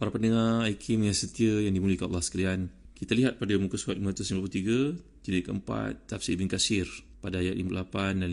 Para pendengar IKIM yang setia yang dimuliakan Allah sekalian, kita lihat pada muka surat 593, jilid keempat, tafsir Ibn Kasir pada ayat 58 dan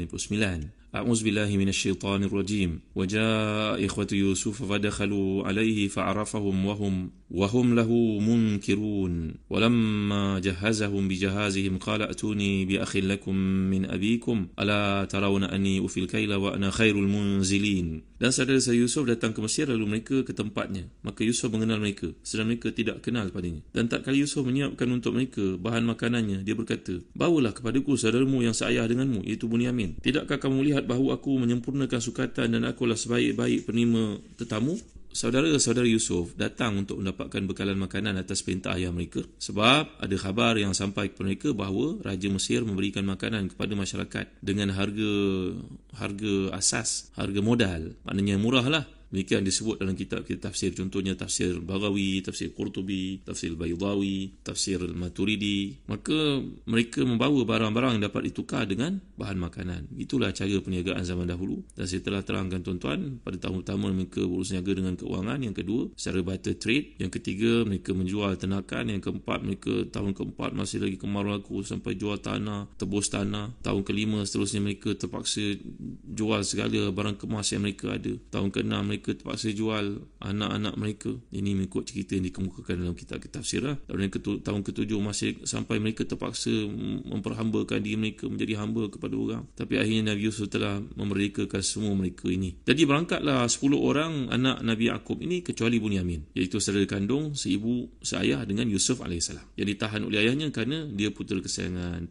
59. A'uz billahi minasyaitanir rajim. Wa ja'a ikhwatu Yusuf fa dakhalu alayhi fa'arafahum wa hum وهم له منكرون ولما جهزهم بجهازهم قال أتوني بأخ لكم من أبيكم ألا ترون أني أفي الكيل وأنا خير المنزلين Dan saudara saya Yusuf datang ke Mesir lalu mereka ke tempatnya. Maka Yusuf mengenal mereka. Sedang mereka tidak kenal padanya. Dan tak kali Yusuf menyiapkan untuk mereka bahan makanannya. Dia berkata, Bawalah kepadaku saudaramu yang seayah denganmu, iaitu Bunyamin. Tidakkah kamu lihat bahawa aku menyempurnakan sukatan dan akulah sebaik-baik penerima tetamu? saudara-saudara Yusuf datang untuk mendapatkan bekalan makanan atas perintah ayah mereka sebab ada khabar yang sampai kepada mereka bahawa raja Mesir memberikan makanan kepada masyarakat dengan harga harga asas harga modal maknanya murahlah yang disebut dalam kitab kita tafsir Contohnya tafsir Bagawi, tafsir Qurtubi, tafsir Baydawi, tafsir Maturidi Maka mereka membawa barang-barang yang dapat ditukar dengan bahan makanan Itulah cara perniagaan zaman dahulu Dan saya telah terangkan tuan-tuan Pada tahun pertama mereka berusaha dengan keuangan Yang kedua secara barter trade Yang ketiga mereka menjual tenakan Yang keempat mereka tahun keempat masih lagi kemarau aku Sampai jual tanah, tebus tanah Tahun kelima seterusnya mereka terpaksa jual segala barang kemas yang mereka ada Tahun keenam mereka terpaksa jual anak-anak mereka. Ini mengikut cerita yang dikemukakan dalam kitab kitab sirah. Dan yang ketu, tahun ketujuh masih sampai mereka terpaksa memperhambakan diri mereka menjadi hamba kepada orang. Tapi akhirnya Nabi Yusuf telah memerdekakan semua mereka ini. Jadi berangkatlah 10 orang anak Nabi Yaakob ini kecuali Bunyamin. Iaitu saudara kandung, seibu, seayah dengan Yusuf AS. Yang ditahan oleh ayahnya kerana dia putera kesayangan,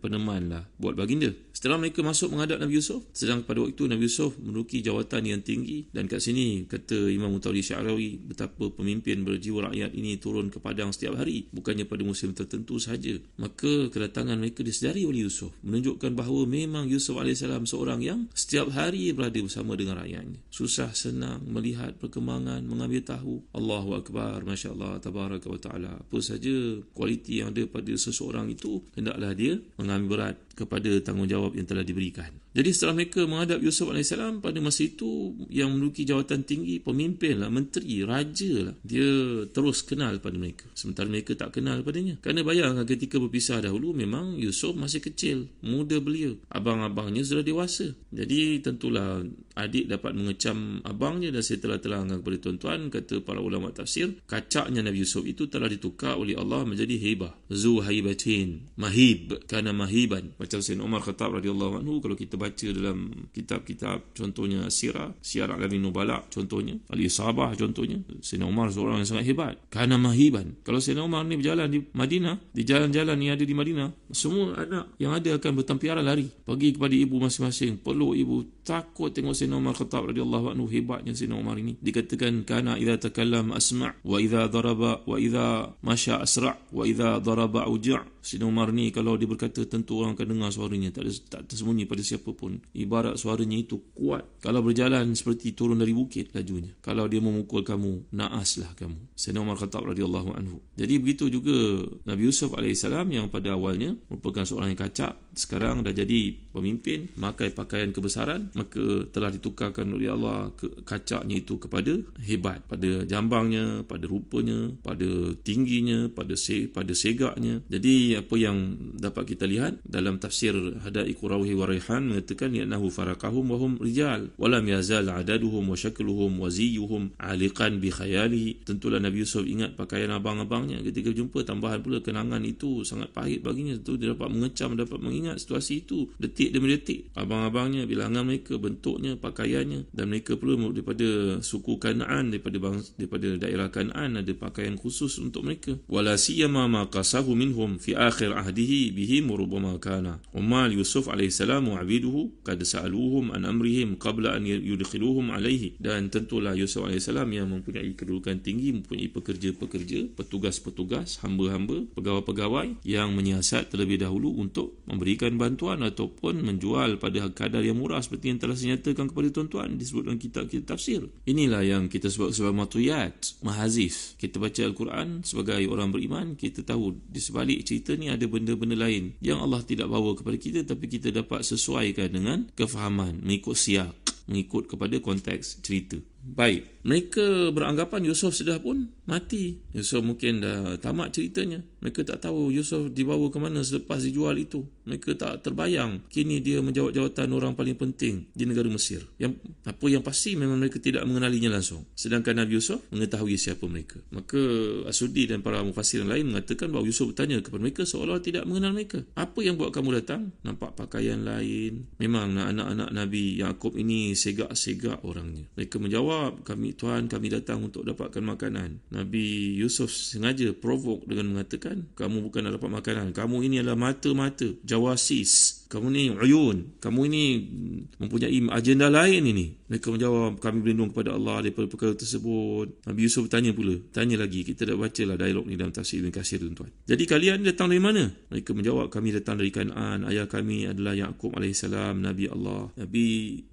lah. buat baginda. Setelah mereka masuk menghadap Nabi Yusuf, sedang pada waktu itu Nabi Yusuf menduduki jawatan yang tinggi dan kat sini kata Imam Mutawli Syarawi betapa pemimpin berjiwa rakyat ini turun ke padang setiap hari bukannya pada musim tertentu sahaja. Maka kedatangan mereka disedari oleh Yusuf menunjukkan bahawa memang Yusuf AS seorang yang setiap hari berada bersama dengan rakyatnya. Susah senang melihat perkembangan, mengambil tahu Allah wa Akbar, Masya Tabaraka wa Ta'ala. Apa sahaja kualiti yang ada pada seseorang itu, hendaklah dia mengambil berat kepada tanggungjawab yang telah diberikan. Jadi setelah mereka menghadap Yusuf AS pada masa itu yang menduduki jawatan tinggi, pemimpin lah, menteri, raja lah. Dia terus kenal pada mereka. Sementara mereka tak kenal padanya. Kerana bayangkan ketika berpisah dahulu memang Yusuf masih kecil, muda belia. Abang-abangnya sudah dewasa. Jadi tentulah adik dapat mengecam abangnya dan saya telah terangkan kepada tuan-tuan kata para ulama tafsir kacaknya Nabi Yusuf itu telah ditukar oleh Allah menjadi hebah zuhaibatin mahib kerana mahiban macam Sayyidina Omar Khattab radhiyallahu anhu kalau kita baca dalam kitab-kitab contohnya Asira, Siar Alamin Nubala contohnya, Ali Sabah contohnya, Sina Umar seorang yang sangat hebat. Kana mahiban. Kalau Sina Umar ni berjalan di Madinah, di jalan-jalan ni ada di Madinah, semua anak yang ada akan bertampiaran lari. Pergi kepada ibu masing-masing, peluk ibu, takut tengok Sayyidina Umar Khattab radhiyallahu anhu hebatnya Sayyidina Umar ini dikatakan kana idza takallam asma' wa idza daraba wa idza masya asra' wa idza daraba uji' Sayyidina Umar ni kalau dia berkata tentu orang akan dengar suaranya tak ada, tak tersembunyi pada siapa pun ibarat suaranya itu kuat kalau berjalan seperti turun dari bukit lajunya kalau dia memukul kamu naaslah kamu Sayyidina Umar Khattab radhiyallahu anhu jadi begitu juga Nabi Yusuf alaihissalam yang pada awalnya merupakan seorang yang kacak sekarang dah jadi pemimpin memakai pakaian kebesaran maka telah ditukarkan oleh Allah ke, kacaknya itu kepada hebat pada jambangnya pada rupanya pada tingginya pada se, pada segaknya jadi apa yang dapat kita lihat dalam tafsir hadai qurawi wa raihan mengatakan yanahu farakahum wa hum rijal wa lam yazal adaduhum wa shakluhum wa ziyuhum aliqan bi khayali tentulah nabi Yusuf ingat pakaian abang-abangnya ketika jumpa tambahan pula kenangan itu sangat pahit baginya tentu dia dapat mengecam dapat mengingat situasi itu detik demi detik abang-abangnya bilangan mereka bentuknya pakaiannya dan mereka perlu daripada suku Kanaan daripada bangsa, daripada daerah Kanaan ada pakaian khusus untuk mereka wala siyama ma qasahu minhum fi akhir ahdihi bihim rubama kana umal yusuf alaihi salam wa abiduhu kad saaluhum an amrihim qabla an yudkhiluhum alaihi dan tentulah yusuf alaihi salam yang mempunyai kedudukan tinggi mempunyai pekerja-pekerja petugas-petugas hamba-hamba pegawai-pegawai yang menyiasat terlebih dahulu untuk memberikan bantuan ataupun menjual pada kadar yang murah seperti yang telah senyatakan kepada tuan-tuan disebut dalam kitab kita tafsir. Inilah yang kita sebut sebagai matuyat, mahazif. Kita baca Al-Quran sebagai orang beriman, kita tahu di sebalik cerita ni ada benda-benda lain yang Allah tidak bawa kepada kita tapi kita dapat sesuaikan dengan kefahaman, mengikut siak, mengikut kepada konteks cerita. Baik, mereka beranggapan Yusuf sudah pun mati. Yusuf ya, mungkin dah tamat ceritanya. Mereka tak tahu Yusuf dibawa ke mana selepas dijual itu. Mereka tak terbayang kini dia menjawab jawatan orang paling penting di negara Mesir. Yang apa yang pasti memang mereka tidak mengenalinya langsung. Sedangkan Nabi Yusuf mengetahui siapa mereka. Maka Asudi dan para mufasir yang lain mengatakan bahawa Yusuf bertanya kepada mereka seolah-olah tidak mengenal mereka. Apa yang buat kamu datang? Nampak pakaian lain. Memang anak-anak Nabi Yakub ini segak-segak orangnya. Mereka menjawab, kami Tuhan kami datang untuk dapatkan makanan. Nabi Yusuf sengaja provoke dengan mengatakan kamu bukan dapat makanan kamu ini adalah mata-mata jawasis kamu ni uyun. Kamu ini mempunyai agenda lain ini. Mereka menjawab, kami berlindung kepada Allah daripada perkara tersebut. Nabi Yusuf bertanya pula. Tanya lagi. Kita dah bacalah dialog ni dalam tafsir Ibn Kasir tuan-tuan. Jadi kalian datang dari mana? Mereka menjawab, kami datang dari kanan Ayah kami adalah Ya'qub AS, Nabi Allah. Nabi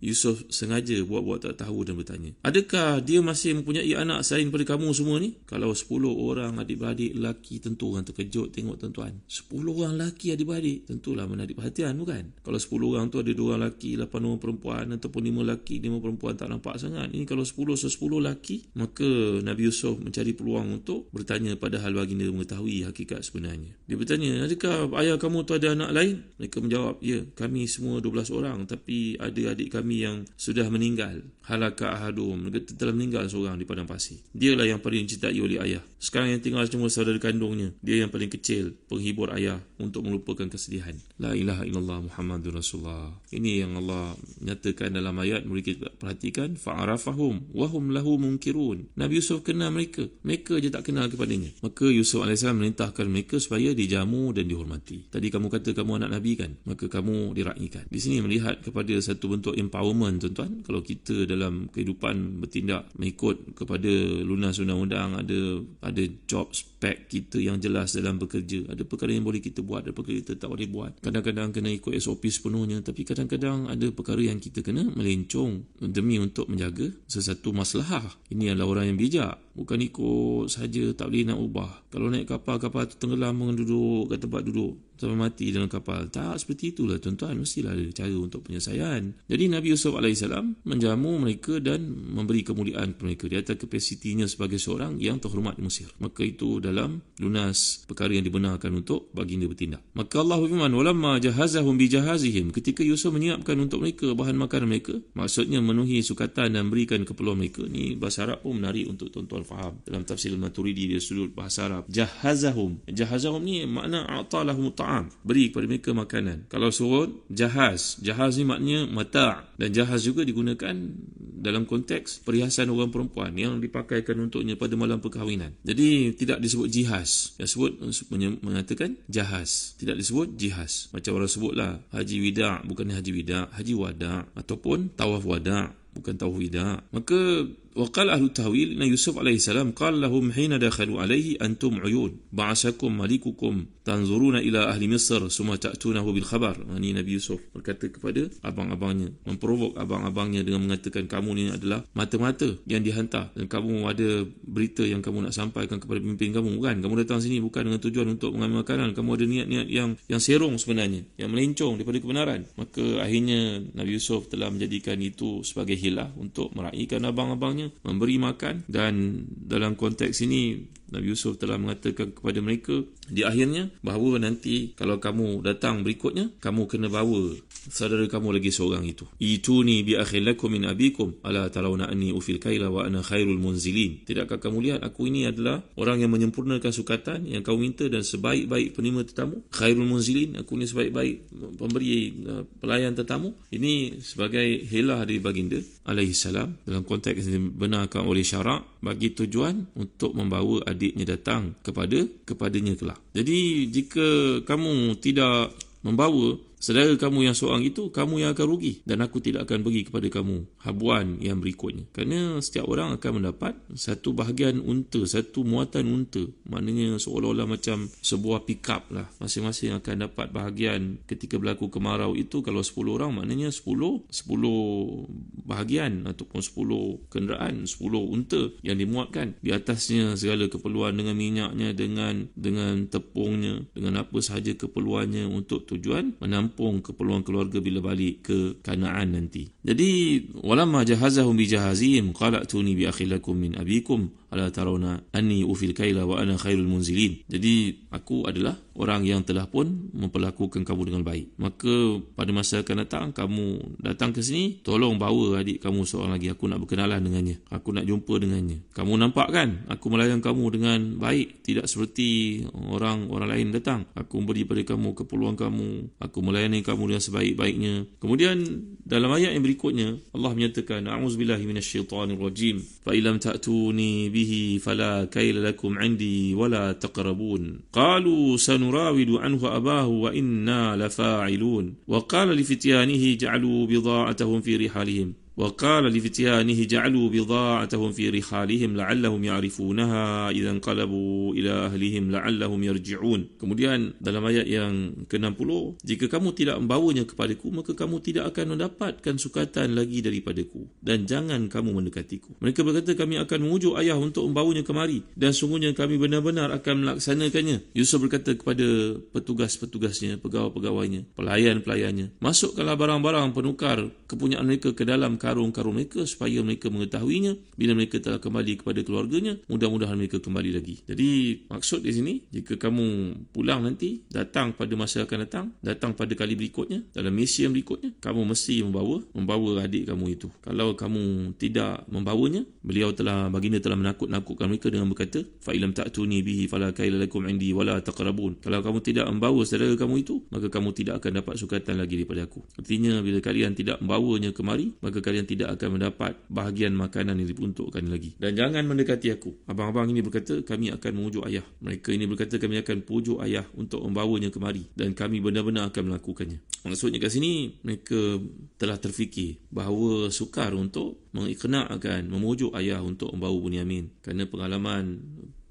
Yusuf sengaja buat-buat tak tahu dan bertanya. Adakah dia masih mempunyai anak selain daripada kamu semua ni? Kalau 10 orang adik-beradik lelaki tentu orang terkejut tengok tuan-tuan. 10 orang lelaki adik-beradik. Tentulah menarik perhatian bukan? Kalau 10 orang tu ada 2 orang lelaki, 8 orang perempuan ataupun 5 lelaki, 5 perempuan tak nampak sangat. Ini kalau 10 so 10 lelaki, maka Nabi Yusuf mencari peluang untuk bertanya pada hal baginda mengetahui hakikat sebenarnya. Dia bertanya, adakah ayah kamu tu ada anak lain? Mereka menjawab, ya, kami semua 12 orang tapi ada adik kami yang sudah meninggal. Halaka ahadum, mereka telah meninggal seorang di padang pasir. Dialah yang paling dicintai oleh ayah. Sekarang yang tinggal cuma saudara kandungnya. Dia yang paling kecil, penghibur ayah untuk melupakan kesedihan. La ilaha illallah. Allah Muhammadur Rasulullah. Ini yang Allah nyatakan dalam ayat mereka perhatikan fa'arafahum wahum lahu munkirun. Nabi Yusuf kenal mereka. Mereka je tak kenal kepadanya. Maka Yusuf AS merintahkan mereka supaya dijamu dan dihormati. Tadi kamu kata kamu anak Nabi kan? Maka kamu diraihkan. Di sini melihat kepada satu bentuk empowerment tuan-tuan. Kalau kita dalam kehidupan bertindak mengikut kepada lunas undang-undang ada ada job spec kita yang jelas dalam bekerja. Ada perkara yang boleh kita buat, ada perkara yang kita tak boleh buat. Kadang-kadang kena ikut SOP sepenuhnya tapi kadang-kadang ada perkara yang kita kena melencong demi untuk menjaga sesuatu masalah ini adalah orang yang bijak bukan ikut saja tak boleh nak ubah kalau naik kapal kapal tu tenggelam mengenduduk ke tempat duduk sampai mati dalam kapal. Tak seperti itulah tuan-tuan. Mestilah ada cara untuk penyelesaian. Jadi Nabi Yusuf AS menjamu mereka dan memberi kemuliaan kepada mereka di atas kapasitinya sebagai seorang yang terhormat di Mesir. Maka itu dalam lunas perkara yang dibenarkan untuk baginda bertindak. Maka Allah berfirman, Walamma jahazahum bijahazihim. Ketika Yusuf menyiapkan untuk mereka bahan makanan mereka, maksudnya menuhi sukatan dan berikan keperluan mereka. Ini bahasa Arab pun menarik untuk tuan-tuan faham. Dalam tafsir Maturidi, dia sudut bahasa Arab. Jahazahum. Jahazahum ni makna a'talahum ta'am ta'am beri kepada mereka makanan kalau surun jahaz jahaz ni maknanya mata' dan jahaz juga digunakan dalam konteks perhiasan orang perempuan yang dipakaikan untuknya pada malam perkahwinan jadi tidak disebut jihaz yang sebut mengatakan jahaz tidak disebut jihaz macam orang sebutlah haji wida' bukannya haji wida' haji wada' ataupun tawaf wada' bukan tawaf wida' maka وقال أهل التهويل إن يوسف عليه السلام قال لهم حين دخلوا عليه أنتم عيون بعثكم ملككم تنظرون إلى أهل مصر ثم تأتونه بالخبر يعني نبي يوسف berkata kepada abang-abangnya memprovok abang-abangnya dengan mengatakan kamu ni adalah mata-mata yang dihantar dan kamu ada berita yang kamu nak sampaikan kepada pemimpin kamu bukan kamu datang sini bukan dengan tujuan untuk mengambil makanan kamu ada niat-niat yang yang serong sebenarnya yang melencong daripada kebenaran maka akhirnya Nabi Yusuf telah menjadikan itu sebagai hilah untuk meraihkan abang-abangnya memberi makan dan dalam konteks ini Nabi Yusuf telah mengatakan kepada mereka di akhirnya bahawa nanti kalau kamu datang berikutnya kamu kena bawa saudara kamu lagi seorang itu ituni bi akhilakum min abikum ala tarawna anni ufil kaila wa ana khairul munzilin tidakkah kamu lihat aku ini adalah orang yang menyempurnakan sukatan yang kau minta dan sebaik-baik penerima tetamu khairul munzilin aku ini sebaik-baik pemberi eh, pelayan tetamu ini sebagai helah dari baginda alaihi salam dalam konteks yang dibenarkan oleh syarak bagi tujuan untuk membawa adik adiknya datang kepada kepadanya kelak. Jadi jika kamu tidak membawa saudara kamu yang seorang itu, kamu yang akan rugi dan aku tidak akan bagi kepada kamu habuan yang berikutnya. Kerana setiap orang akan mendapat satu bahagian unta, satu muatan unta. Maknanya seolah-olah macam sebuah pick up lah. Masing-masing akan dapat bahagian ketika berlaku kemarau itu kalau 10 orang, maknanya 10, 10 bahagian ataupun 10 kenderaan 10 unta yang dimuatkan di atasnya segala keperluan dengan minyaknya dengan dengan tepungnya dengan apa sahaja keperluannya untuk tujuan menampung keperluan keluarga bila balik ke Kanaan nanti jadi walamma jahazahum bi jahazihim qalatuni bi akhilakum min abikum ala tarawna anni ufil kaila wa ana khairul munzilin. Jadi aku adalah orang yang telah pun memperlakukan kamu dengan baik. Maka pada masa akan datang kamu datang ke sini tolong bawa adik kamu seorang lagi aku nak berkenalan dengannya. Aku nak jumpa dengannya. Kamu nampak kan aku melayan kamu dengan baik tidak seperti orang orang lain datang. Aku beri pada kamu keperluan kamu. Aku melayani kamu dengan sebaik-baiknya. Kemudian dalam ayat yang beri berikutnya Allah menyatakan a'udzubillahi minasyaitanirrajim fa illam ta'tuni bihi fala kayla lakum 'indi wala taqrabun qalu sanurawidu anhu abahu wa inna lafa'ilun wa qala lifityanihi ja'alu bidha'atahum fi rihalihim وقال لفتيانه جعلوا بضاعتهم في رحالهم لعلهم يعرفونها إذا انقلبوا إلى أهلهم لعلهم يرجعون kemudian dalam ayat yang ke-60 jika kamu tidak membawanya kepadaku maka kamu tidak akan mendapatkan sukatan lagi daripadaku dan jangan kamu mendekatiku mereka berkata kami akan mengujuk ayah untuk membawanya kemari dan sungguhnya kami benar-benar akan melaksanakannya Yusuf berkata kepada petugas-petugasnya pegawai-pegawainya pelayan-pelayannya masukkanlah barang-barang penukar kepunyaan mereka ke dalam karung-karung mereka supaya mereka mengetahuinya bila mereka telah kembali kepada keluarganya mudah-mudahan mereka kembali lagi jadi maksud di sini jika kamu pulang nanti datang pada masa akan datang datang pada kali berikutnya dalam misi yang berikutnya kamu mesti membawa membawa adik kamu itu kalau kamu tidak membawanya beliau telah baginda telah menakut-nakutkan mereka dengan berkata fa ilam ta'tuni bihi fala kailalakum indi wala taqrabun kalau kamu tidak membawa saudara kamu itu maka kamu tidak akan dapat sukatan lagi daripada aku artinya bila kalian tidak membawanya kemari maka kalian tidak akan mendapat bahagian makanan yang diperuntukkan lagi. Dan jangan mendekati aku. Abang-abang ini berkata, kami akan memujuk ayah. Mereka ini berkata, kami akan pujuk ayah untuk membawanya kemari. Dan kami benar-benar akan melakukannya. Maksudnya kat sini, mereka telah terfikir bahawa sukar untuk mengiknakkan, memujuk ayah untuk membawa Bunyamin. Kerana pengalaman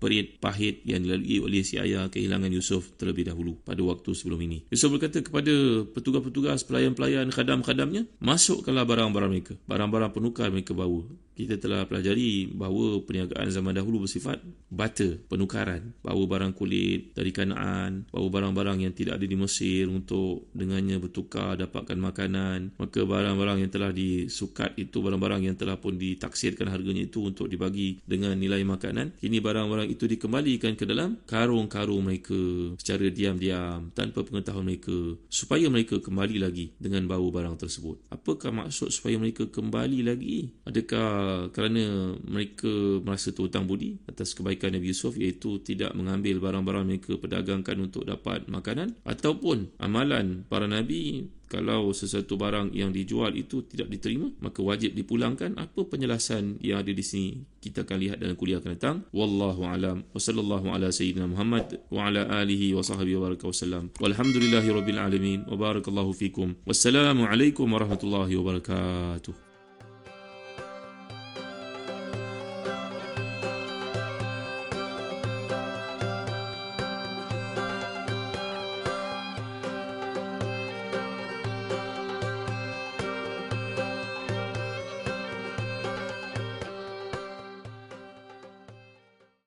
perit pahit yang dilalui oleh si ayah kehilangan Yusuf terlebih dahulu pada waktu sebelum ini. Yusuf berkata kepada petugas-petugas, pelayan-pelayan, khadam-khadamnya, masukkanlah barang-barang mereka, barang-barang penukar mereka bawa kita telah pelajari bahawa perniagaan zaman dahulu bersifat bata, penukaran. Bahawa barang kulit dari kanaan, bahawa barang-barang yang tidak ada di Mesir untuk dengannya bertukar dapatkan makanan. Maka barang-barang yang telah disukat itu, barang-barang yang telah pun ditaksirkan harganya itu untuk dibagi dengan nilai makanan. Kini barang-barang itu dikembalikan ke dalam karung-karung mereka secara diam-diam tanpa pengetahuan mereka supaya mereka kembali lagi dengan bawa barang tersebut. Apakah maksud supaya mereka kembali lagi? Adakah Eh, kerana mereka merasa terhutang budi atas kebaikan Nabi Yusuf iaitu tidak mengambil barang-barang mereka pedagangkan untuk dapat makanan ataupun amalan para Nabi kalau sesuatu barang yang dijual itu tidak diterima maka wajib dipulangkan apa penjelasan yang ada di sini kita akan lihat dalam kuliah akan datang wallahu alam wa sallallahu ala sayyidina Muhammad wa ala alihi wa sahbihi wa baraka wasallam walhamdulillahi alamin wa barakallahu fikum wassalamu alaikum warahmatullahi wabarakatuh